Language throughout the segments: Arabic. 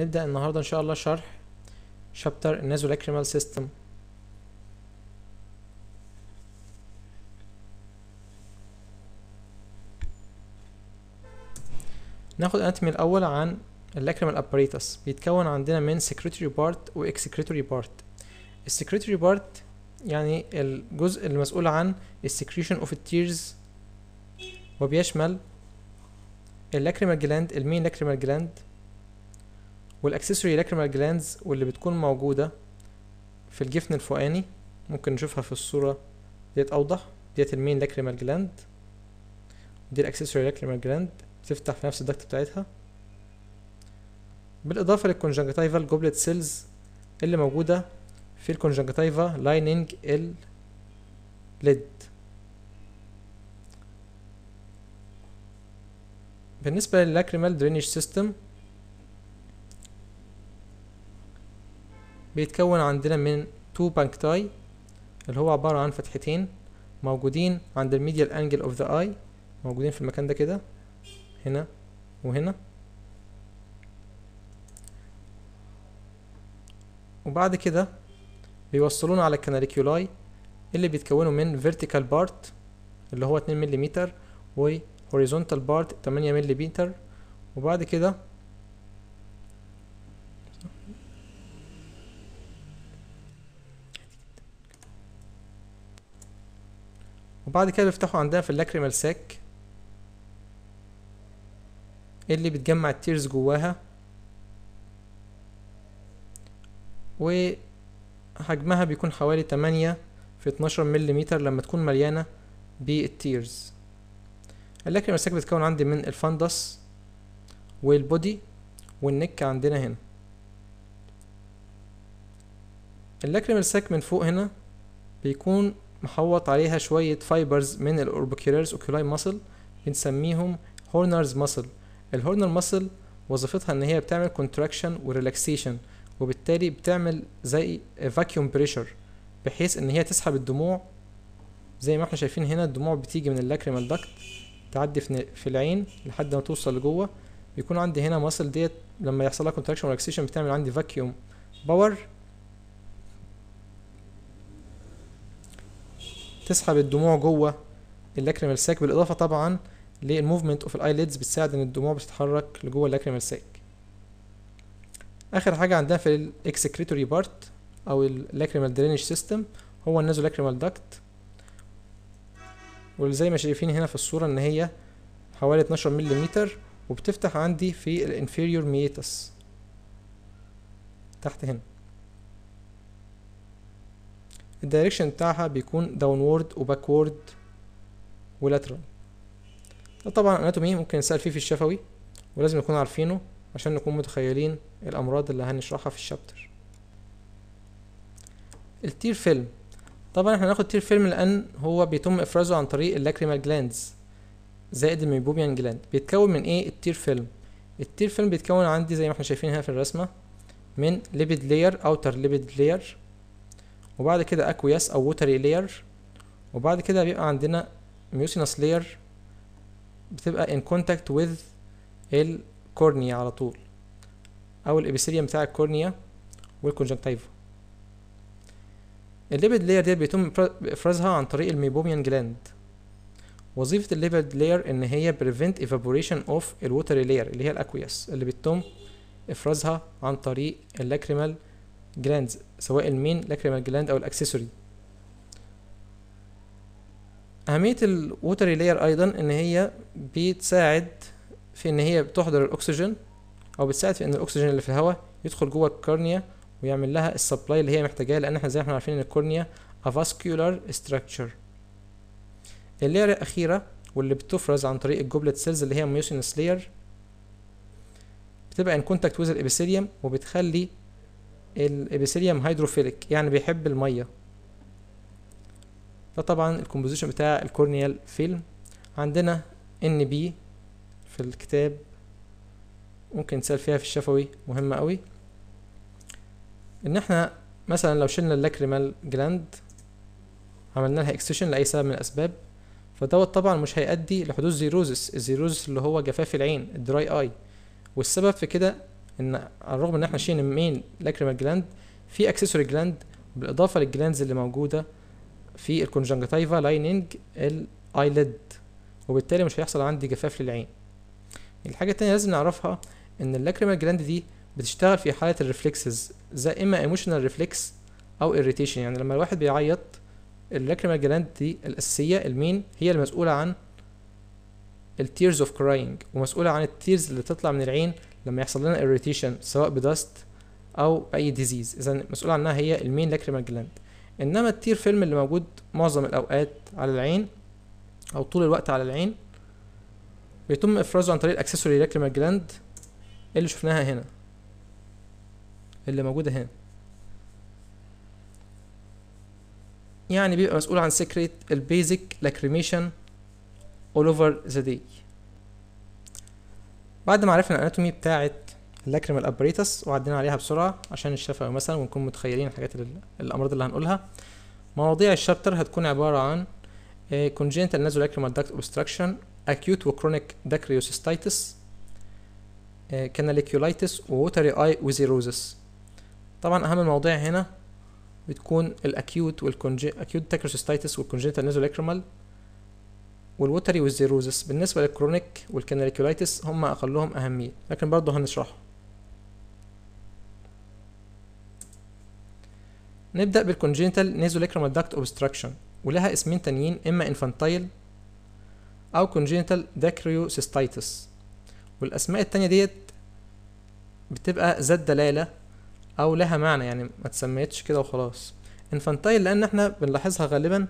هنبدأ النهاردة إن شاء الله شرح شابتر النازولاكريمال سيستم ناخد اناتومي الأول عن اللاكريمال apparatus بيتكون عندنا من secretory part و excretory part السكريتوري بارت يعني الجزء المسؤول عن السكريشن اوف التيرز وبيشمل اللاكريمال جلاند المين لاكريمال جلاند والاكسسوري لاكريمال جلاندز واللي بتكون موجوده في الجفن الفوقاني ممكن نشوفها في الصوره ديت اوضح ديت المين لاكريمال جلاند دي الاكسسوري لاكريمال جلاند بتفتح في نفس الدكت بتاعتها بالاضافه للكونجنكتيفال جوبلت سيلز اللي موجوده في الكونجنكتيفا لايننج ليد بالنسبه للاكريمال درينج سيستم بيتكون عندنا من تو بانكتاي اللي هو عبارة عن فتحتين موجودين عند الميديال انجل اوف ذا اي موجودين في المكان ده كده هنا وهنا وبعد كده بيوصلونا على الكناريكيولاي اللي بيتكونوا من فيرتيكال بارت اللي هو 2 ملم وهوريزونتال بارت 8 ملم وبعد كده وبعد كده بيفتحوا عندنا في اللاكريمال ساك إيه اللي بتجمع التيرز جواها وحجمها بيكون حوالي تمانية في اتناشر مليمتر لما تكون مليانة بالتيرز اللاكريمال ساك بتكون عندي من الفندس والبودي والنك عندنا هنا اللاكريمال ساك من فوق هنا بيكون محوط عليها شوية فايبرز من الأوربيكيولاريس أوكيولاي مصل بنسميهم هورنرز مصل الهورنر مصل وظيفتها ان هي بتعمل كونتراكشن وريلاكسيشن وبالتالي بتعمل زي فاكيوم بريشر بحيث ان هي تسحب الدموع زي ما احنا شايفين هنا الدموع بتيجي من اللاكريمال داكت تعدي في العين لحد ما توصل لجوه بيكون عندي هنا مصل ديت لما يحصل لها كونتراكشن وريلاكسيشن بتعمل عندي فاكيوم باور تسحب الدموع جوه اللاكريمال ساك بالاضافه طبعا للموفمنت اوف الاي ليدز بتساعد ان الدموع بتتحرك لجوه اللاكريمال ساك اخر حاجه عندنا في الاكسكريتوري بارت او اللاكريمال درينج سيستم هو النازو لاكريمال داكت وزي ما شايفين هنا في الصوره ان هي حوالي 12 ملم وبتفتح عندي في الانفيريور ميتس تحت هنا الدايركشن بتاعها بيكون داونورد وباكورد ولاترال ده طبعا اناتومي ممكن نسال فيه في الشفوي ولازم نكون عارفينه عشان نكون متخيلين الامراض اللي هنشرحها في الشابتر التير فيلم طبعا احنا هناخد تير فيلم لان هو بيتم افرازه عن طريق اللاكريمال جلاندز زائد الميبوبيان جلاند بيتكون من ايه التير فيلم التير فيلم بيتكون عندي زي ما احنا شايفين هنا في الرسمه من ليبيد لاير اوتر ليبيد لاير وبعد كده اكوياس او ووتري لاير وبعد كده بيبقى عندنا ميوسينس لاير بتبقى ان كونتاكت وذ الكورنيا على طول او الابيثيليوم بتاع الكورنيا والكونجنكتيفا الليبيد لاير دي بيتم افرازها عن طريق الميبوميان جلاند وظيفة الليبيد لاير ان هي بريفنت ايفابوريشن اوف الووتري لاير اللي هي الاكوياس اللي بيتم افرازها عن طريق اللاكريمال جلاندز سواء المين لاكريمال جلاند او الاكسسوري اهميه الووتري لاير ايضا ان هي بتساعد في ان هي بتحضر الاكسجين او بتساعد في ان الاكسجين اللي في الهواء يدخل جوه الكورنيا ويعمل لها السبلاي اللي هي محتاجاه لان احنا زي ما احنا عارفين ان الكورنيا افاسكيولار ستراكشر اللاير الاخيره واللي بتفرز عن طريق الجوبلت سيلز اللي هي ميوسينس لاير بتبقى ان كونتاكت ويز الابيثيليوم وبتخلي الابيثيليوم هيدروفيليك يعني بيحب الميه ده طبعا الكومبوزيشن بتاع الكورنيال فيلم عندنا ان بي في الكتاب ممكن نسال فيها في الشفوي مهمه قوي ان احنا مثلا لو شلنا اللاكريمال جلاند عملنا لها اكستشن لاي سبب من الاسباب فدوت طبعا مش هيؤدي لحدوث زيروزس الزيروزس اللي هو جفاف العين الدراي اي والسبب في كده ان على الرغم ان احنا شيلنا مين لاكريمال جلاند في اكسسوري جلاند بالاضافه للجلاندز اللي موجوده في الكونجنكتيفا لايننج الايليد وبالتالي مش هيحصل عندي جفاف للعين الحاجه التانية لازم نعرفها ان اللاكريمال جلاند دي بتشتغل في حاله الريفلكسز زي اما ايموشنال ريفلكس او اريتيشن يعني لما الواحد بيعيط اللاكريمال جلاند دي الاساسيه المين هي المسؤوله عن التيرز اوف كراينج ومسؤوله عن التيرز اللي بتطلع من العين لما يحصل لنا اريتيشن سواء بدست او باي ديزيز اذا المسؤول عنها هي المين لاكريمال جلاند انما التير فيلم اللي موجود معظم الاوقات على العين او طول الوقت على العين بيتم افرازه عن طريق اكسسوري لاكريمال جلاند اللي شفناها هنا اللي موجوده هنا يعني بيبقى مسؤول عن سكريت البيزك لاكريميشن all over the day بعد ما عرفنا الاناتومي بتاعه اللاكريمال ابريتس وعدينا عليها بسرعه عشان الشفوي مثلا ونكون متخيلين الحاجات الامراض اللي هنقولها مواضيع الشابتر هتكون عباره عن آه، congenital nasolacrimal duct obstruction acute وكرونيك داكريوسيستايتس canaliculitis ووتري اي وزيروزس طبعا اهم المواضيع هنا بتكون الاكيوت والكونجي اكيوت تاكروسيستايتس والكونجنتال لاكريمال والوتري والزيروزس بالنسبة للكرونيك والكاناليكولايتس هم أقلهم أهمية لكن برضه هنشرحه نبدأ بالكونجينيتال نيزوليكرامال داكت اوبستراكشن ولها اسمين تانيين إما انفانتايل أو كونجينيتال داكريوسيستايتس والأسماء التانية ديت بتبقى ذات دلالة أو لها معنى يعني ما تسميتش كده وخلاص انفانتايل لأن احنا بنلاحظها غالبا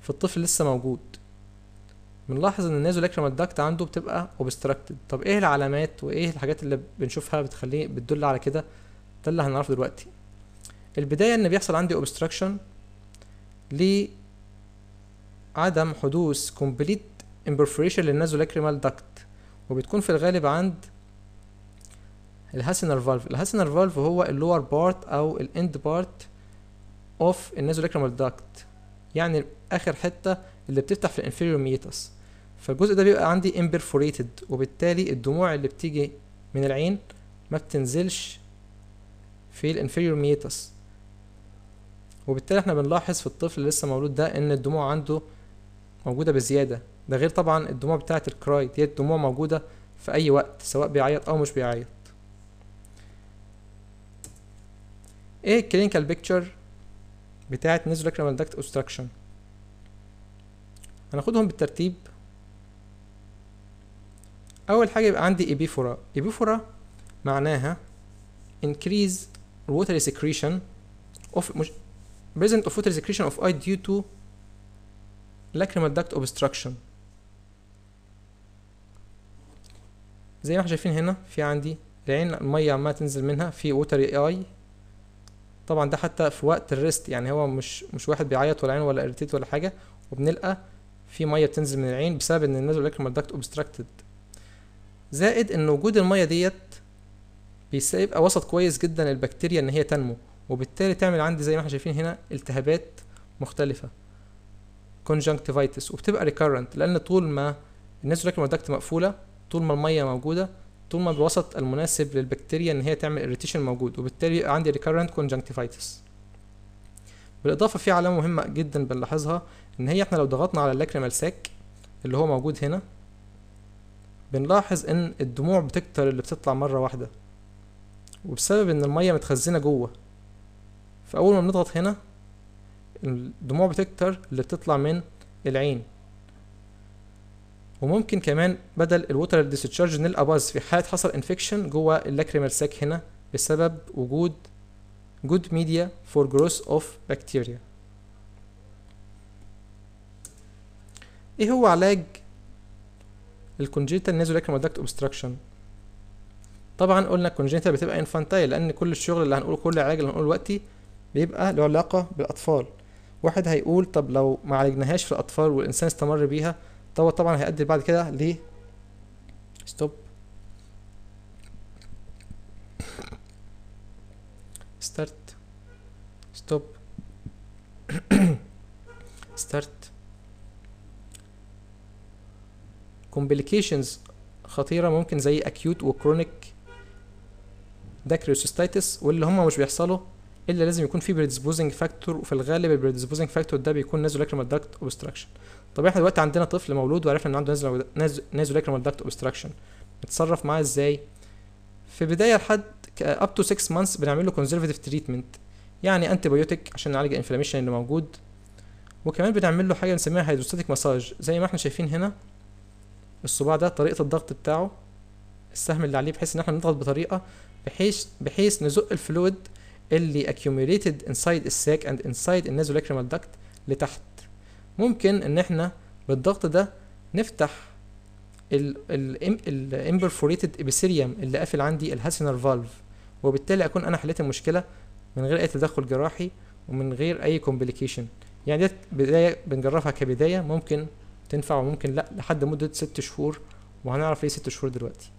في الطفل لسه موجود بنلاحظ ان النازو لاكريمال داكت عنده بتبقى اوبستراكتد طب ايه العلامات وايه الحاجات اللي بنشوفها بتخليه بتدل على كده ده اللي هنعرفه دلوقتي البدايه ان بيحصل عندي اوبستراكشن لعدم حدوث كومبليت امبرفريشن للنازو لاكريمال داكت وبتكون في الغالب عند الهاسنر فالف الهاسنر فالف هو اللور بارت او الاند بارت اوف النازو لاكريمال داكت يعني اخر حته اللي بتفتح في الانفيريور ميتس فالجزء ده بيبقى عندي امبرفوريتد وبالتالي الدموع اللي بتيجي من العين ما بتنزلش في الانفيريور ميتس وبالتالي احنا بنلاحظ في الطفل اللي لسه مولود ده ان الدموع عنده موجوده بزياده ده غير طبعا الدموع بتاعه الكراي دي الدموع موجوده في اي وقت سواء بيعيط او مش بيعيط ايه الكلينيكال بيكتشر بتاعه نزل داكت اوستراكشن هناخدهم بالترتيب اول حاجه يبقى عندي ايبيفورا ايبيفورا معناها increase water secretion of مش present of water secretion of eye due to lacrimal duct obstruction زي ما احنا شايفين هنا في عندي العين الميه عماله تنزل منها في ووتر اي طبعا ده حتى في وقت الريست يعني هو مش مش واحد بيعيط ولا عين ولا ارتيت ولا حاجه وبنلقى في ميه بتنزل من العين بسبب ان النازل لاكريمال داكت اوبستراكتد زائد ان وجود الميه ديت بيبقى وسط كويس جدا للبكتيريا ان هي تنمو وبالتالي تعمل عندي زي ما احنا شايفين هنا التهابات مختلفه كونجنكتيفايتس وبتبقى recurrent لان طول ما النازولاكيمال داكت مقفوله طول ما الميه موجوده طول ما الوسط المناسب للبكتيريا ان هي تعمل اريتيشن موجود وبالتالي يبقى عندي recurrent كونجنكتيفايتس بالاضافه في علامه مهمه جدا بنلاحظها ان هي احنا لو ضغطنا على اللاكريمال ساك اللي هو موجود هنا بنلاحظ ان الدموع بتكتر اللي بتطلع مرة واحدة وبسبب ان المية متخزنة جوه فاول ما بنضغط هنا الدموع بتكتر اللي بتطلع من العين وممكن كمان بدل الوتر ديستشارج نلقى باز في حالة حصل انفكشن جوه اللاكريمال ساك هنا بسبب وجود good media for growth of bacteria ايه هو علاج الكونجيتال نازولاكريمال داكت اوبستراكشن طبعا قلنا الكونجينيتال بتبقى انفانتايل لان كل الشغل اللي هنقوله كل العلاج اللي هنقوله دلوقتي بيبقى له علاقه بالاطفال واحد هيقول طب لو ما عالجناهاش في الاطفال والانسان استمر بيها طب طبعا هيؤدي بعد كده ل ستوب ستارت ستوب ستارت كومبليكيشنز خطيره ممكن زي اكيوت وكرونيك داكريوسيستايتس واللي هم مش بيحصلوا الا لازم يكون في بريدسبوزنج فاكتور وفي الغالب البريدسبوزنج فاكتور ده بيكون نازل لاكريمال داكت اوبستراكشن طب احنا دلوقتي عندنا طفل مولود وعرفنا ان عنده نازل نازل لاكريمال داكت اوبستراكشن نتصرف معاه ازاي في بدايه لحد اب تو 6 مانس بنعمل له كونزرفاتيف تريتمنت يعني انتي بايوتيك عشان نعالج الانفلاميشن اللي موجود وكمان بنعمل له حاجه بنسميها هيدروستاتيك مساج زي ما احنا شايفين هنا الصباع ده طريقه الضغط بتاعه السهم اللي عليه بحيث ان احنا نضغط بطريقه بحيث بحيث نزق الفلويد اللي accumulated inside الساك and inside النازولاكريمال duct لتحت ممكن ان احنا بالضغط ده نفتح الامبرفوريتد ابيثيريوم اللي قافل عندي الهاسينر فالف وبالتالي اكون انا حليت المشكله من غير اي تدخل جراحي ومن غير اي كومبليكيشن يعني دي بدايه بنجربها كبدايه ممكن تنفع وممكن لا لحد مدة ست شهور وهنعرف ايه ست شهور دلوقتي